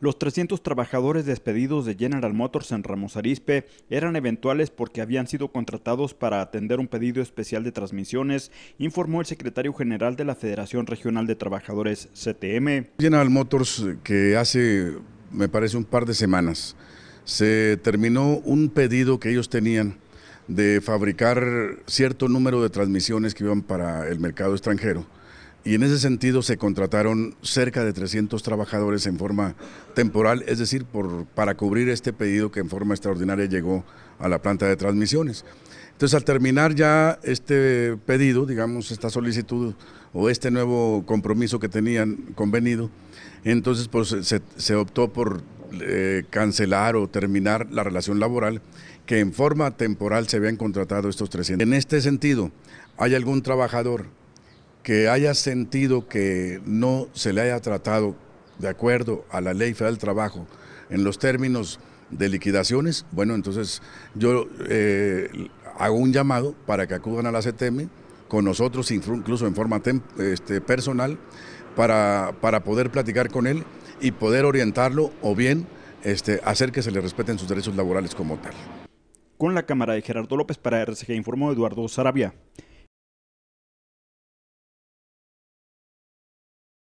Los 300 trabajadores despedidos de General Motors en Ramos Arizpe eran eventuales porque habían sido contratados para atender un pedido especial de transmisiones, informó el secretario general de la Federación Regional de Trabajadores, CTM. General Motors, que hace, me parece, un par de semanas, se terminó un pedido que ellos tenían de fabricar cierto número de transmisiones que iban para el mercado extranjero y en ese sentido se contrataron cerca de 300 trabajadores en forma temporal, es decir, para cubrir este pedido que en forma extraordinaria llegó a la planta de transmisiones. Entonces, al terminar ya este pedido, digamos, esta solicitud o este nuevo compromiso que tenían convenido, entonces pues, se, optó por eh, cancelar o terminar la relación laboral que en forma temporal se habían contratado estos 300. En este sentido, ¿hay algún trabajador que haya sentido que no se le haya tratado de acuerdo a la ley federal del trabajo en los términos de liquidaciones, bueno, entonces yo eh, hago un llamado para que acudan a la CTM con nosotros, incluso en forma este, personal, para, poder platicar con él y poder orientarlo o bien este, hacer que se le respeten sus derechos laborales como tal. Con la cámara de Gerardo López para RCG informó Eduardo Sarabia.